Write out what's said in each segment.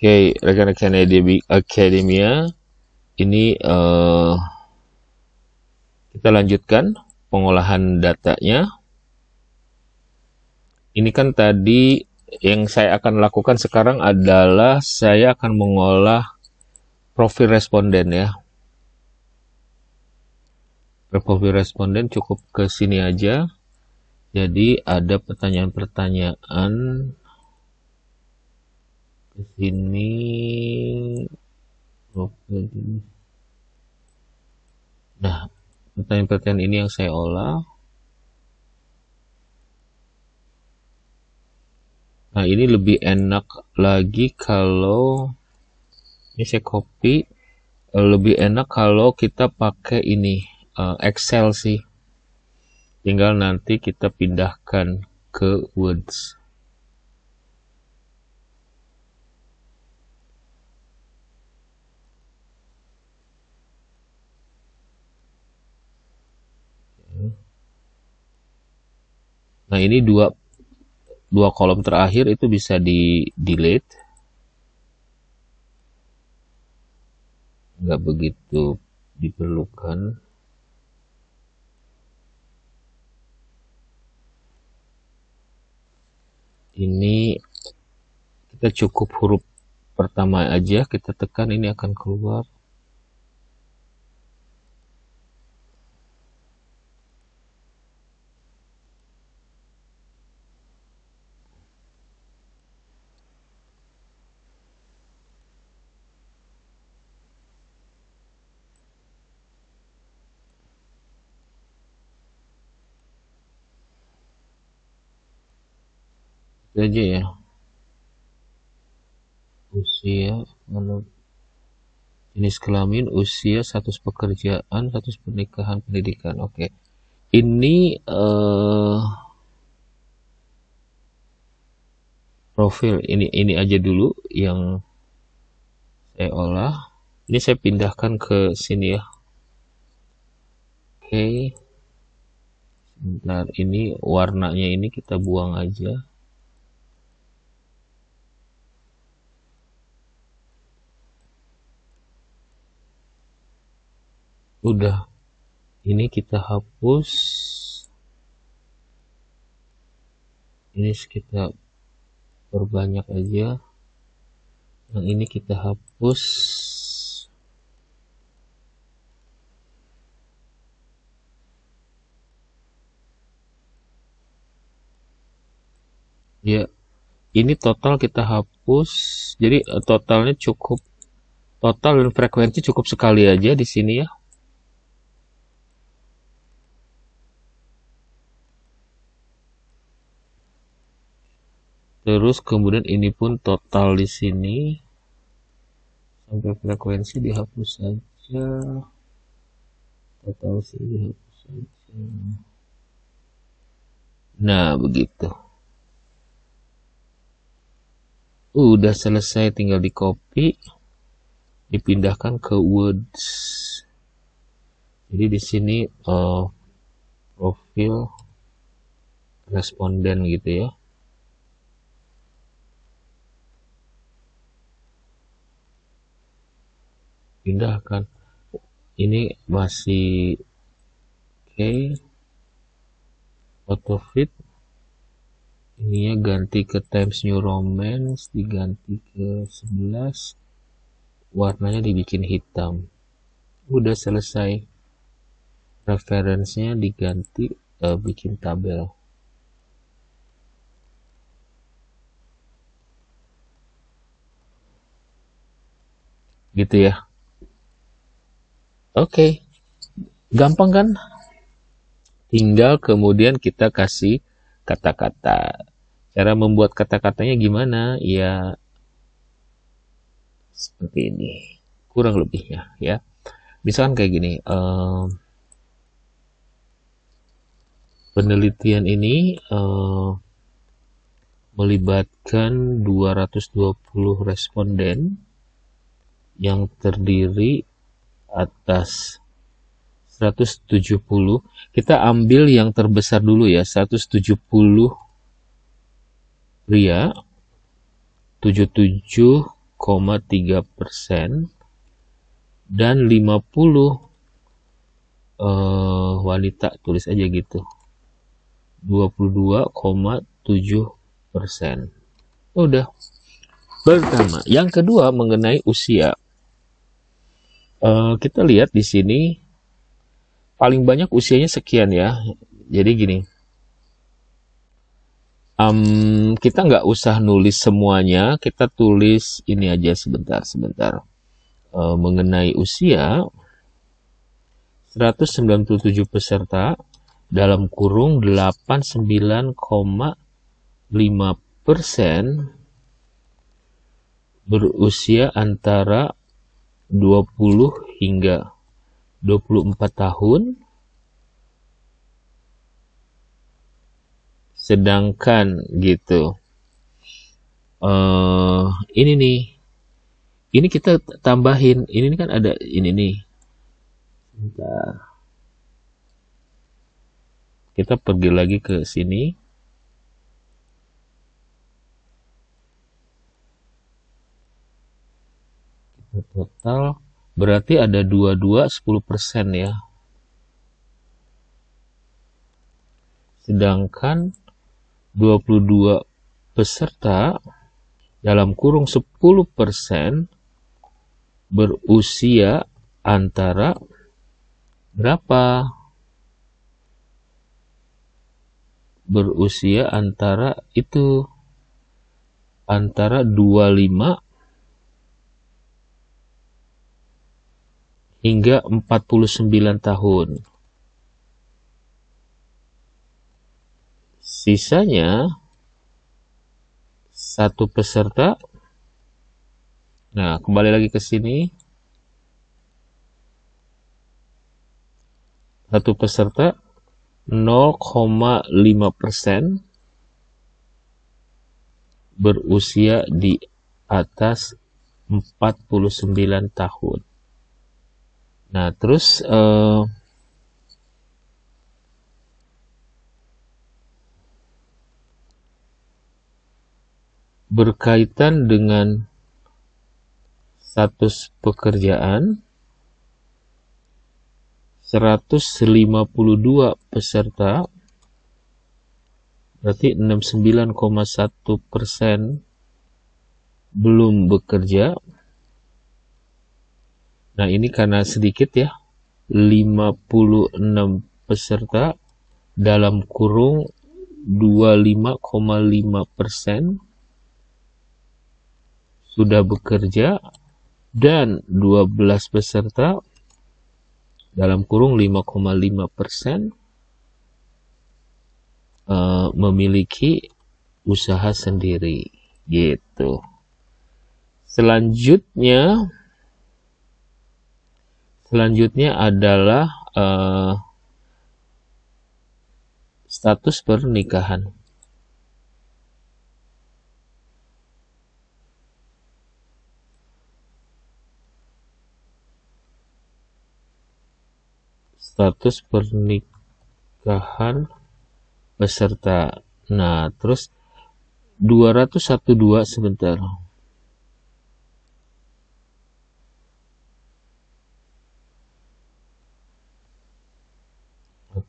Oke, okay, rekan-rekan akademia, ini uh, kita lanjutkan pengolahan datanya. Ini kan tadi yang saya akan lakukan sekarang adalah saya akan mengolah profil responden ya. Profil responden cukup ke sini aja. Jadi ada pertanyaan-pertanyaan ini sini oke nah pertanyaan-pertanyaan ini yang saya olah nah ini lebih enak lagi kalau ini saya copy eh, lebih enak kalau kita pakai ini eh, Excel sih tinggal nanti kita pindahkan ke Words Nah ini dua dua kolom terakhir itu bisa di delete. Nggak begitu diperlukan. Ini kita cukup huruf pertama aja kita tekan ini akan keluar aja ya usia menurut jenis kelamin usia status pekerjaan status pernikahan pendidikan oke okay. ini uh, profil ini ini aja dulu yang saya olah ini saya pindahkan ke sini ya oke okay. sebentar ini warnanya ini kita buang aja udah ini kita hapus ini kita perbanyak aja yang ini kita hapus ya ini total kita hapus jadi eh, totalnya cukup total dan frekuensi cukup sekali aja di sini ya terus kemudian ini pun total di sini sampai frekuensi dihapus saja total sih dihapus saja nah begitu udah selesai tinggal di copy dipindahkan ke words jadi di sini uh, profil responden gitu ya pindahkan ini masih oke okay. auto fit ininya ganti ke Times New roman diganti ke 11 warnanya dibikin hitam udah selesai referensinya diganti uh, bikin tabel gitu ya Oke, okay. gampang kan? Tinggal kemudian kita kasih kata-kata. Cara membuat kata-katanya gimana? Ya, seperti ini. Kurang lebihnya ya. Misalkan kayak gini. Um, penelitian ini um, melibatkan 220 responden yang terdiri atas 170 kita ambil yang terbesar dulu ya 170 ria 77,3 persen dan 50 uh, eh, wanita tulis aja gitu 22,7 persen udah pertama yang kedua mengenai usia uh, kita lihat di sini paling banyak usianya sekian ya. Jadi gini, um, kita nggak usah nulis semuanya, kita tulis ini aja sebentar sebentar uh, mengenai usia 197 peserta dalam kurung 89,5 persen berusia antara 20 hingga 24 tahun sedangkan gitu uh, ini nih ini kita tambahin ini kan ada ini nih Bentar. kita pergi lagi ke sini total berarti ada 22 10% ya sedangkan 22 peserta dalam kurung 10% berusia antara berapa? Berusia antara itu antara 25 hingga 49 tahun. Sisanya satu peserta. Nah, kembali lagi ke sini. Satu peserta 0,5% berusia di atas 49 tahun. Nah, terus eh, berkaitan dengan status pekerjaan 152 peserta berarti 69,1 persen belum bekerja Nah ini karena sedikit ya 56 peserta dalam kurung 25,5 persen sudah bekerja dan 12 peserta dalam kurung 5,5 persen eh, memiliki usaha sendiri gitu. Selanjutnya Selanjutnya adalah uh, status pernikahan. Status pernikahan peserta. Nah, terus 2012 sebentar.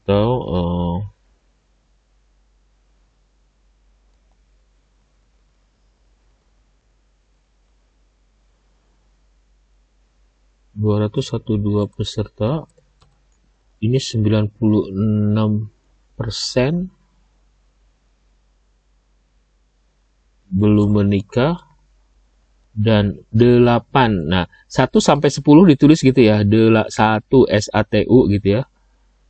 atau uh, dua dua peserta ini 96 persen belum menikah dan 8 nah 1 sampai 10 ditulis gitu ya 1 SATU gitu ya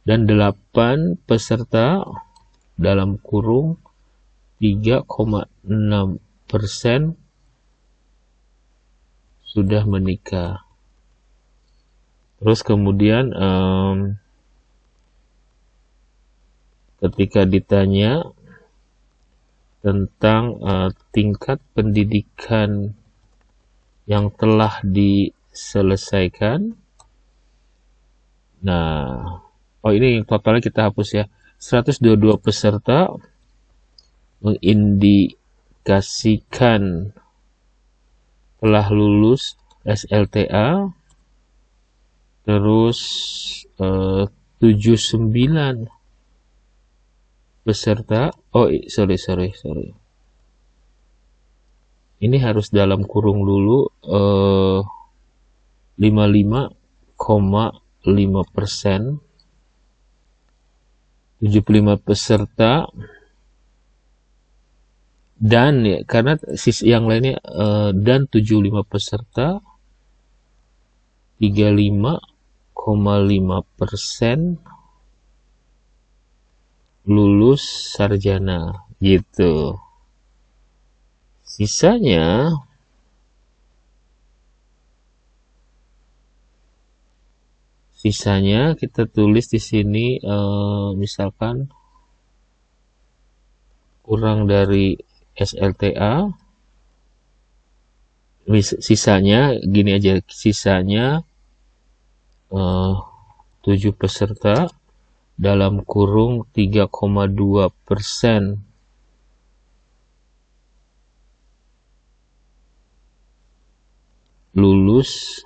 dan 8 peserta dalam kurung 3,6 persen sudah menikah. Terus kemudian um, ketika ditanya tentang uh, tingkat pendidikan yang telah diselesaikan, nah oh ini totalnya kita hapus ya 122 peserta mengindikasikan telah lulus SLTA terus eh, 79 peserta oh sorry sorry sorry ini harus dalam kurung dulu eh, 55,5 persen 75 peserta dan ya karena sisi yang lainnya uh, dan 75 peserta 35,5 persen lulus sarjana gitu sisanya sisanya kita tulis di sini eh, misalkan kurang dari SLTA sisanya gini aja sisanya eh, 7 peserta dalam kurung 3,2 persen lulus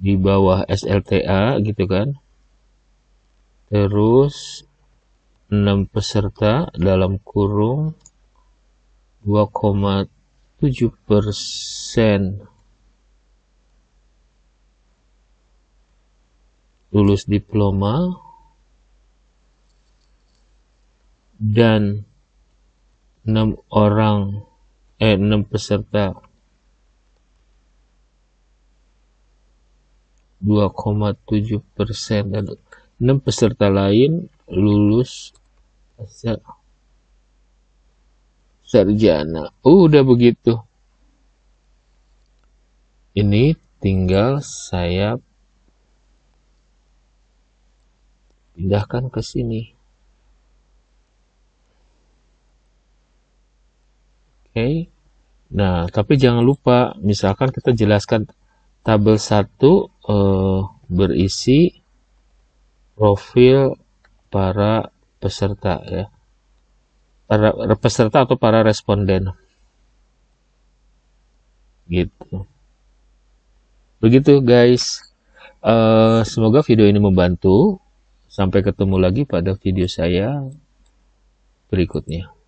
di bawah SLTA gitu kan terus 6 peserta dalam kurung 2,7 persen lulus diploma dan 6 orang eh 6 peserta 2,7 persen dan 6 peserta lain lulus sarjana. Oh, udah begitu. Ini tinggal saya pindahkan ke sini. Oke. Okay. Nah, tapi jangan lupa, misalkan kita jelaskan tabel 1 eh, berisi profil para peserta ya para peserta atau para responden gitu begitu guys eh, semoga video ini membantu sampai ketemu lagi pada video saya berikutnya